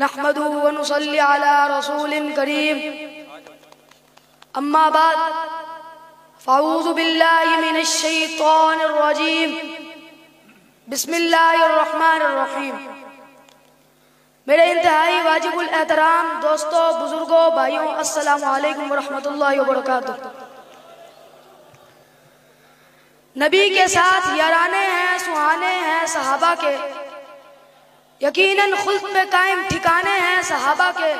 नहमदूनसली आला रसूल करीम अम्मा बाद फ़ाऊज़ बिल्लाशैतरजीम बसमीम मेरे इंतहाई वाजिबुल एहतराम दोस्तों बुज़ुर्गों भाइयों अस्सलाम वालेकुम रहमतुल्लाहि व बरकातुहू नबी के साथ याराने हैं सुहाने हैं सहाबा के यकीनन खुद में कायम ठिकाने हैं सहाबा के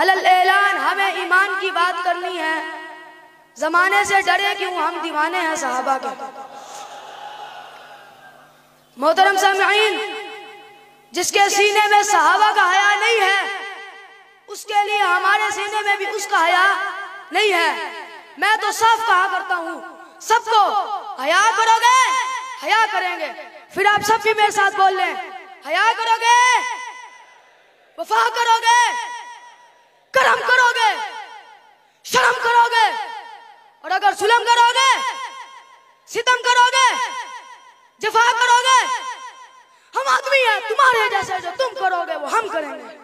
अलल ऐलान हमें ईमान की बात करनी है जमाने से डरे क्यों हम दीवाने हैं सहाबा के मोहतरम सामीन जिसके सीने में सहाबा का हया नहीं है उसके लिए हमारे सीने में भी उसका हया नहीं है मैं तो साफ कहा करता हूँ सबको हया करोगे हया करेंगे फिर आप सब भी मेरे साथ बोल लें हया करोगे वफा करोगे करम करोगे शर्म करोगे और अगर सुलम करोगे सितम करोगे जफा करोगे हम आदमी हैं तुम्हारे जैसे जो तुम करोगे वो हम करेंगे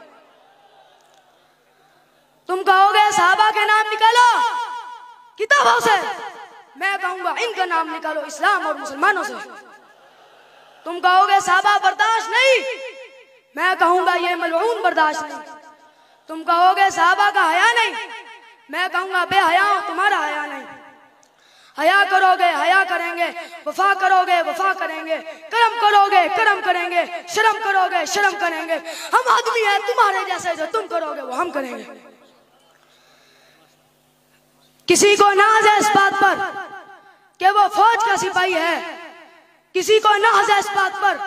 तुम कहोगे साहबा के नाम निकालो किताबों से मैं कहूंगा इनका नाम निकालो इस्लाम और मुसलमानों से तुम कहोगे साहबा बर्दाश्त नहीं मैं कहूंगा ये मलून बर्दाश्त नहीं तुम कहोगे साहबा का हया नहीं मैं कहूंगा बे हया तुम्हारा हया नहीं हया करोगे हया करेंगे वफा करोगे वफा करेंगे कर्म करोगे कर्म करेंगे शर्म करोगे शर्म करेंगे हम आदमी हैं तुम्हारे जैसे जो तुम करोगे वो हम करेंगे किसी को नाज है इस बात पर कि वो फौज का सिपाही है किसी को नाज है इस बात पर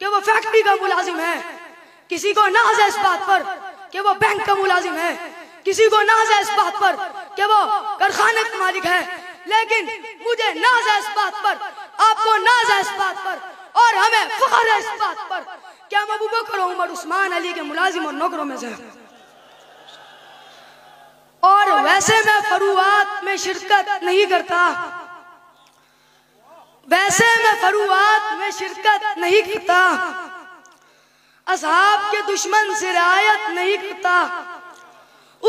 कि वो फैक्ट्री का मुलाजिम है किसी को नाज है इस बात पर कि वो बैंक का मुलाजिम है किसी को नाज है इस बात पर कि वो कारखाने का मालिक है लेकिन मुझे नाज है इस बात पर आपको नाज है इस बात पर और हमें फखर है इस बात पर क्या मैं वो बकर उमर उस्मान अली के मुलाजिम और नौकरों में से और वैसे मैं फरुआत में शिरकत नहीं करता वैसे मैं फरुआत में शिरकत नहीं करता असहाब के दुश्मन से रियायत नहीं करता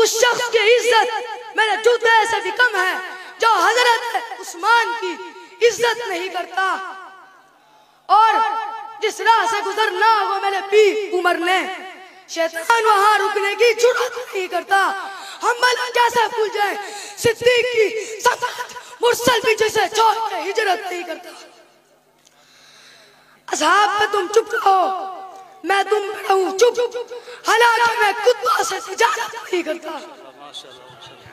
उस शख्स की इज्जत मेरे जूते से भी कम है जो हजरत उस्मान की इज्जत नहीं करता और जिस राह से गुजरना हो मेरे पी उमर ने शैतान वहां रुकने की जुड़त नहीं करता हम कैसे भूल जाए सिद्दीक की सफा मुरसल भी जिसे चौक में हिजरत नहीं करता असहाब पे तुम चुप रहो मैं तुम रहूं चुप हालांकि मैं कुत्ता से तिजारत नहीं करता